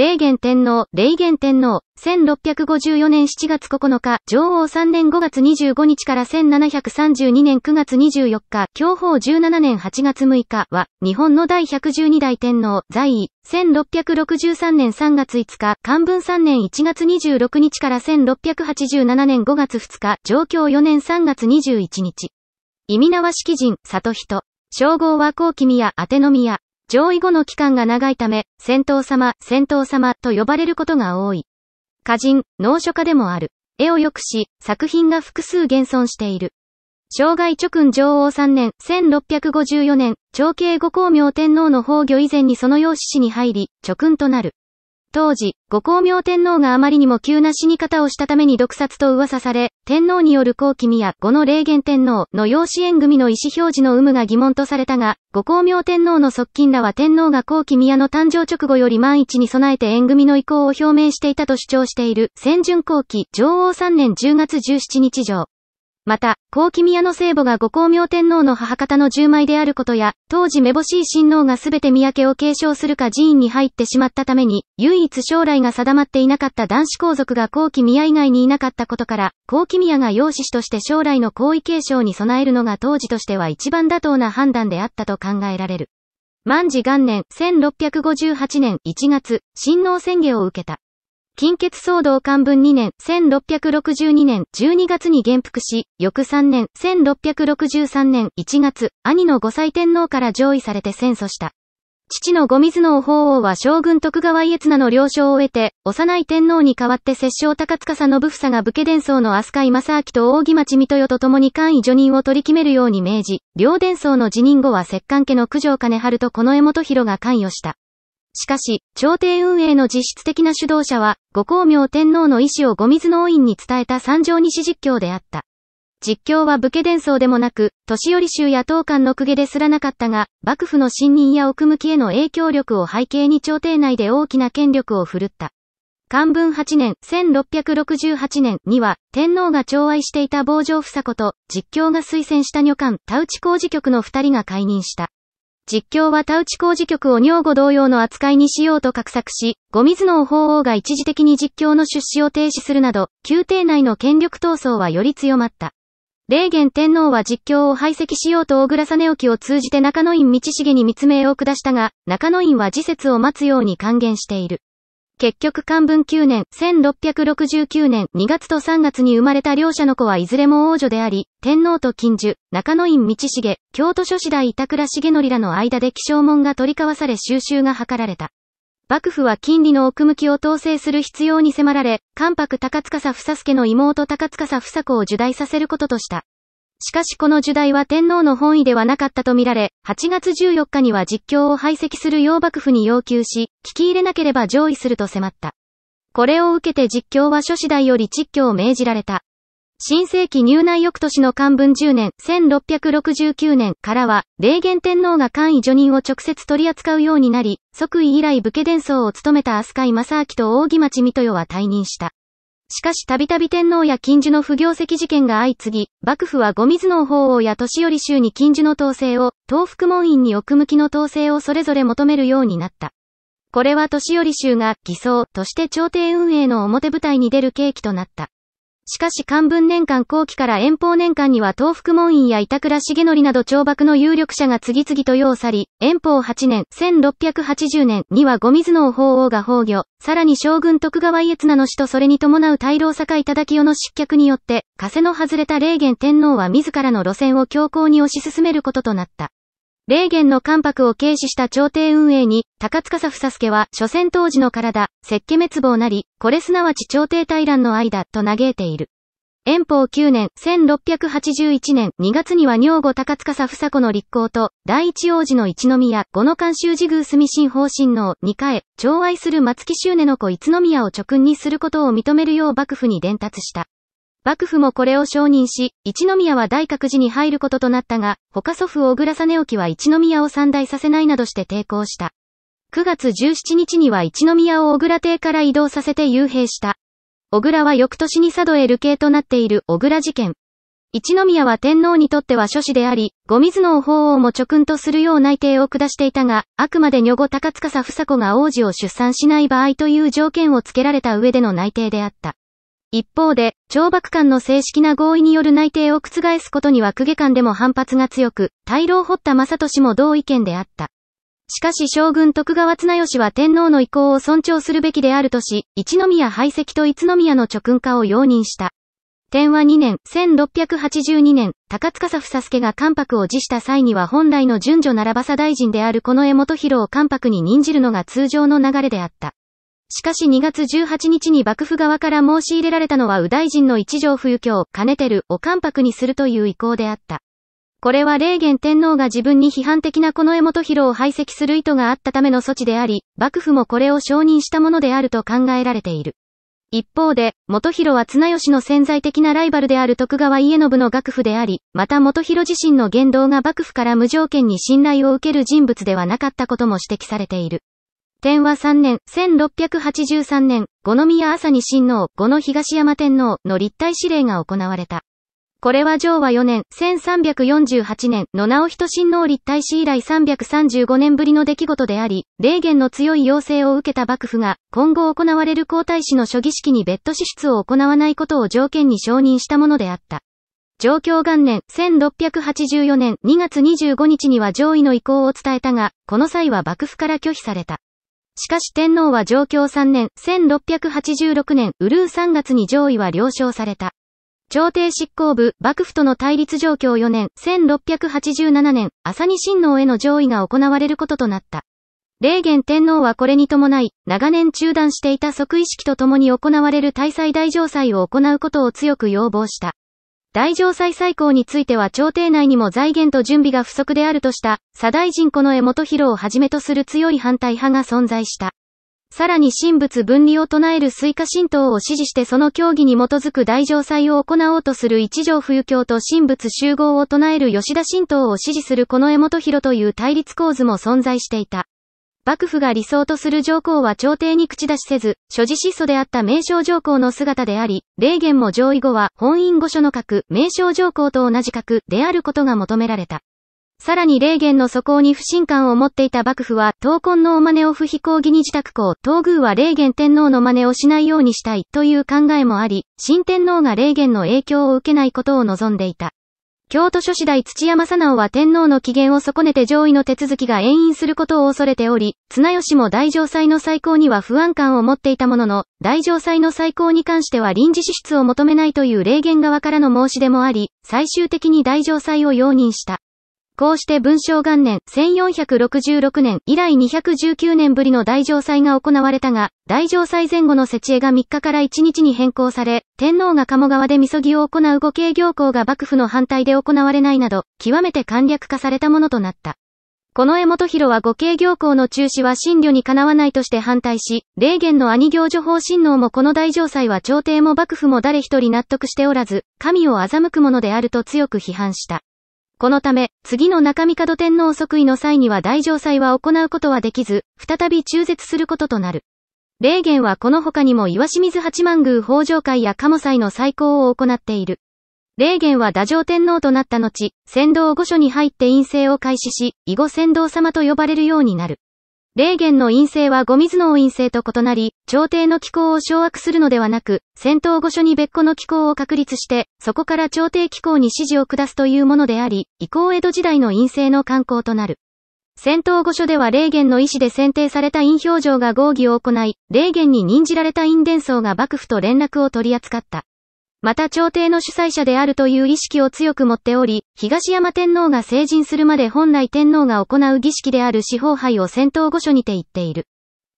霊元天皇、霊元天皇、1654年7月9日、上王3年5月25日から1732年9月24日、享保17年8月6日は、日本の第112代天皇、在位、1663年3月5日、漢文3年1月26日から1687年5月2日、上京4年3月21日。意味縄式人、里人。称号は高期宮、宛宮。上位後の期間が長いため、戦闘様、戦闘様と呼ばれることが多い。歌人、農書家でもある。絵を良くし、作品が複数現存している。生涯直訓女王3年、1654年、長慶五光明天皇の崩御以前にその養子に入り、直訓となる。当時、ご光明天皇があまりにも急な死に方をしたために毒殺と噂され、天皇による後期宮五の霊元天皇の養子縁組の意思表示の有無が疑問とされたが、ご光明天皇の側近らは天皇が後期宮の誕生直後より万一に備えて縁組の意向を表明していたと主張している、先順後期、上王3年10月17日上。また、高木宮の聖母が五光明天皇の母方の十枚であることや、当時めぼしい親王がすべて宮家を継承するか寺院に入ってしまったために、唯一将来が定まっていなかった男子皇族が高木宮以外にいなかったことから、高木宮が養子子として将来の皇位継承に備えるのが当時としては一番妥当な判断であったと考えられる。万事元年1658年1月、親王宣言を受けた。近欠騒動漢文2年、1662年12月に元服し、翌3年、1663年1月、兄の五歳天皇から上位されて戦争した。父の五水の法王は将軍徳川家綱の了承を得て、幼い天皇に代わって摂政高塚信房が武家伝僧の飛鳥井正明と扇町水豊と共に官位助任を取り決めるように命じ、両伝僧の辞任後は摂関家の九条金春とこの江本博が関与した。しかし、朝廷運営の実質的な主導者は、ご光明天皇の意志を五水の王院に伝えた三条西実況であった。実況は武家伝奏でもなく、年寄り衆や当館の公家ですらなかったが、幕府の信任や奥向きへの影響力を背景に朝廷内で大きな権力を振るった。漢文8年、1668年には、天皇が寵愛していた傍城房子と、実況が推薦した女官、田内工事局の二人が解任した。実況は田内工事局を女房同様の扱いにしようと画策し、ゴミズの法王が一時的に実況の出資を停止するなど、宮廷内の権力闘争はより強まった。霊元天皇は実況を排斥しようと小倉実きを通じて中野院道重に密命を下したが、中野院は時節を待つように還元している。結局漢文9年、1669年2月と3月に生まれた両者の子はいずれも王女であり、天皇と金樹、中野院道重、京都諸次代板倉重則らの間で気象門が取り交わされ収集が図られた。幕府は金利の奥向きを統制する必要に迫られ、関白高塚房助の妹高司房子を受代させることとした。しかしこの受代は天皇の本意ではなかったとみられ、8月14日には実況を排斥する洋幕府に要求し、聞き入れなければ上位すると迫った。これを受けて実況は諸次代より実況を命じられた。新世紀入内翌年の漢文10年、1669年からは、霊元天皇が官位助任を直接取り扱うようになり、即位以来武家伝奏を務めた飛鳥井正明と大木町水豊は退任した。しかしたびたび天皇や近所の不行跡事件が相次ぎ、幕府は後水の法王や年寄り州に近所の統制を、東福門院に奥向きの統制をそれぞれ求めるようになった。これは年寄り州が偽装として朝廷運営の表舞台に出る契機となった。しかし漢文年間後期から遠方年間には東福門院や板倉重則など懲罰の有力者が次々と世を去り、遠方8年、1680年には後水の法王が崩御、さらに将軍徳川家綱の死とそれに伴う大老坂頂清の失脚によって、枷の外れた霊元天皇は自らの路線を強硬に推し進めることとなった。霊元の関白を軽視した朝廷運営に、高塚さすけは、所詮当時の体、石家滅亡なり、これすなわち朝廷大乱の間、と嘆いている。遠方9年、1681年2月には女後高塚ふ房子の立候と、第一王子の一宮、五の監修寺宮住新方針の二回、寵愛する松木周年の子一宮を直訓にすることを認めるよう幕府に伝達した。幕府もこれを承認し、一宮は大覚寺に入ることとなったが、他祖父小倉実興は一宮を三大させないなどして抵抗した。9月17日には一宮を小倉邸から移動させて幽閉した。小倉は翌年に佐渡へ流刑となっている小倉事件。一宮は天皇にとっては諸子であり、ご水の法王も諸君とするよう内定を下していたが、あくまで女子高司房子が王子を出産しない場合という条件を付けられた上での内定であった。一方で、懲罰官の正式な合意による内定を覆すことには公家官でも反発が強く、大老堀田正俊も同意見であった。しかし将軍徳川綱吉は天皇の意向を尊重するべきであるとし、一宮排斥と一宮の直君化を容認した。天和2年、1682年、高塚佐佐助が関白を辞した際には本来の順序ならばさ大臣であるこの江本博を関白に任じるのが通常の流れであった。しかし2月18日に幕府側から申し入れられたのは右大臣の一条冬京、兼ねてるを関白にするという意向であった。これは霊元天皇が自分に批判的なこの江本博を排斥する意図があったための措置であり、幕府もこれを承認したものであると考えられている。一方で、元広は綱吉の潜在的なライバルである徳川家信の幕府であり、また元広自身の言動が幕府から無条件に信頼を受ける人物ではなかったことも指摘されている。天和3年、1683年、五宮朝に親王、五の東山天皇の立体指令が行われた。これは上和4年、1348年、野直人親王立体史以来335年ぶりの出来事であり、霊言の強い要請を受けた幕府が、今後行われる皇太子の諸儀式に別途支出を行わないことを条件に承認したものであった。上京元年、1684年2月25日には上位の意向を伝えたが、この際は幕府から拒否された。しかし天皇は上京3年、1686年、ウルー3月に上位は了承された。朝廷執行部、幕府との対立状況4年、1687年、朝に親王への上位が行われることとなった。霊元天皇はこれに伴い、長年中断していた即位式とともに行われる大祭大城祭を行うことを強く要望した。大城祭最高については朝廷内にも財源と準備が不足であるとした、左大臣この江本博をはじめとする強い反対派が存在した。さらに神仏分離を唱える水火神道を支持してその協議に基づく大乗祭を行おうとする一条冬教と神仏集合を唱える吉田神道を支持するこの江本博という対立構図も存在していた。幕府が理想とする上皇は朝廷に口出しせず、所持質素であった名称上皇の姿であり、霊言も上位後は本院御所の格、名称上皇と同じ格であることが求められた。さらに霊言の素行に不信感を持っていた幕府は、闘魂のお真似を不非行義に自宅校、東宮は霊言天皇の真似をしないようにしたいという考えもあり、新天皇が霊言の影響を受けないことを望んでいた。京都諸子大土山正直は天皇の機嫌を損ねて上位の手続きが延因することを恐れており、綱吉も大城祭の再興には不安感を持っていたものの、大城祭の再興に関しては臨時支出を求めないという霊言側からの申し出もあり、最終的に大城祭を容認した。こうして文章元年1466年以来219年ぶりの大城祭が行われたが、大城祭前後の設置が3日から1日に変更され、天皇が鴨川でみそぎを行う御系行校が幕府の反対で行われないなど、極めて簡略化されたものとなった。この江本広は御系行校の中止は真理にかなわないとして反対し、霊言の兄行女法親王もこの大城祭は朝廷も幕府も誰一人納得しておらず、神を欺くものであると強く批判した。このため、次の中三門天皇即位の際には大城祭は行うことはできず、再び中絶することとなる。霊源はこの他にも岩清水八幡宮北条会や鴨祭の再興を行っている。霊源は太上天皇となった後、先導御所に入って陰性を開始し、囲碁先導様と呼ばれるようになる。霊源の陰性はゴミズの陰性と異なり、朝廷の機構を掌握するのではなく、戦闘御所に別個の機構を確立して、そこから朝廷機構に指示を下すというものであり、以降江戸時代の陰性の観光となる。戦闘御所では霊源の意思で選定された陰表情が合議を行い、霊源に任じられた陰伝層が幕府と連絡を取り扱った。また朝廷の主催者であるという意識を強く持っており、東山天皇が成人するまで本来天皇が行う儀式である司法杯を先頭御所にて言っている。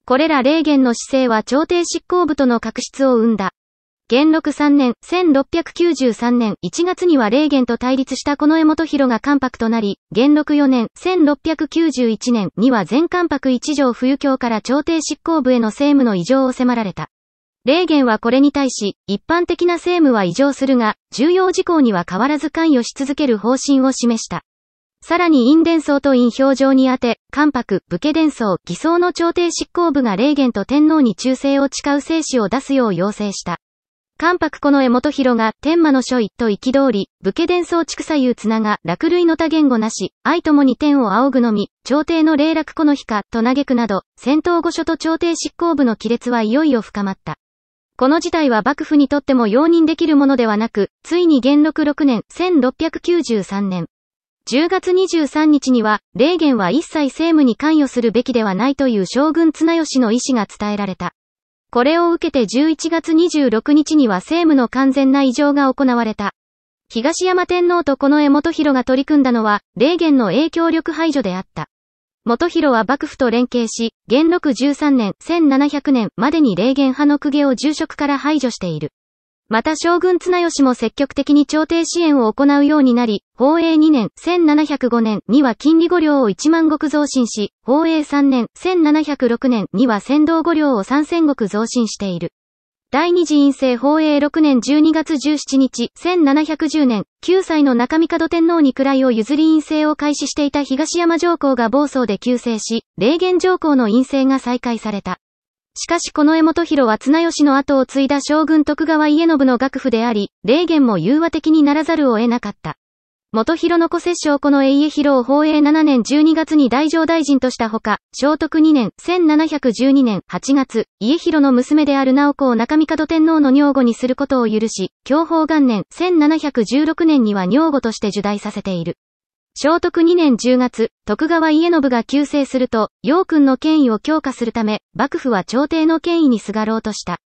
これら霊言の姿勢は朝廷執行部との確執を生んだ。元禄3年、1693年1月には霊言と対立した近衛元広が関白となり、元禄4年、1691年には全関白一条冬京から朝廷執行部への政務の異常を迫られた。レーゲンはこれに対し、一般的な政務は異常するが、重要事項には変わらず関与し続ける方針を示した。さらに陰伝層と陰表情にあて、関白、武家伝層、偽装の朝廷執行部が霊元と天皇に忠誠を誓う精子を出すよう要請した。関白この江本広が天魔の書意と憤り、武家伝層畜左右綱が落類の多言語なし、愛ともに天を仰ぐのみ、朝廷の霊落この日か、と嘆くなど、戦闘御所と朝廷執行部の亀裂はいよいよ深まった。この事態は幕府にとっても容認できるものではなく、ついに元禄6年、1693年、10月23日には、霊言は一切政務に関与するべきではないという将軍綱吉の意思が伝えられた。これを受けて11月26日には政務の完全な異常が行われた。東山天皇とこの江本博が取り組んだのは、霊言の影響力排除であった。元広は幕府と連携し、元禄13年、1700年までに霊言派の公家を住職から排除している。また将軍綱吉も積極的に朝廷支援を行うようになり、法永2年、1705年には金利五両を1万石増進し、法永3年、1706年には先導五両を3千石増進している。第二次院政法永6年12月17日、1710年、9歳の中帝天皇に位を譲り院政を開始していた東山上皇が暴走で急世し、霊源上皇の院政が再開された。しかしこの江本博は綱吉の後を継いだ将軍徳川家信の楽府であり、霊源も融和的にならざるを得なかった。元広の子摂政この栄家広を法永7年12月に大乗大臣としたほか、聖徳2年、1712年8月、家広の娘である直子を中門天皇の女房にすることを許し、享保元年、1716年には女房として受代させている。聖徳2年10月、徳川家信が急成すると、陽君の権威を強化するため、幕府は朝廷の権威にすがろうとした。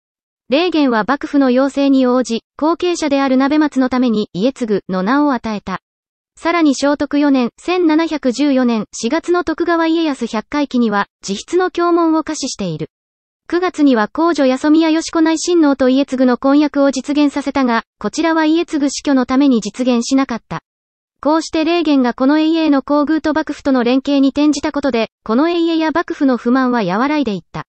霊言は幕府の要請に応じ、後継者である鍋松のために家継ぐの名を与えた。さらに聖徳4年、1714年4月の徳川家康百回記には、自筆の教文を可視している。9月には皇女安宮義子内親王と家継の婚約を実現させたが、こちらは家継死去のために実現しなかった。こうして霊言がこの永遠の皇宮と幕府との連携に転じたことで、この永遠や幕府の不満は和らいでいった。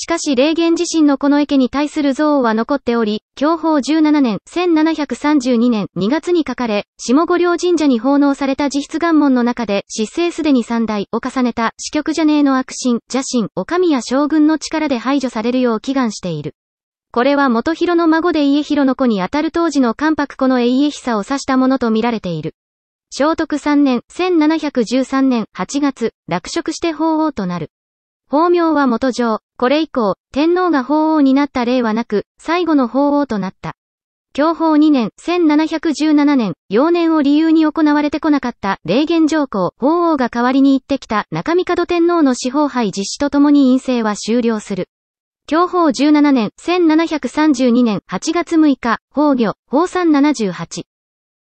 しかし霊源自身のこの池に対する憎悪は残っており、享保17年、1732年2月に書かれ、下五両神社に奉納された自筆願文の中で、失勢すでに三代を重ねた、死局じゃねえの悪心、邪神、お将や将軍の力で排除されるよう祈願している。これは元広の孫で家広の子にあたる当時の関白子の家久を指したものと見られている。聖徳3年、1713年8月、落職して法王となる。法名は元上。これ以降、天皇が法王になった例はなく、最後の法王となった。享保2年、1717年、幼年を理由に行われてこなかった霊言上皇、法王が代わりに行ってきた中三門天皇の司法杯実施とともに陰性は終了する。享保17年、1732年8月6日、法御、法378。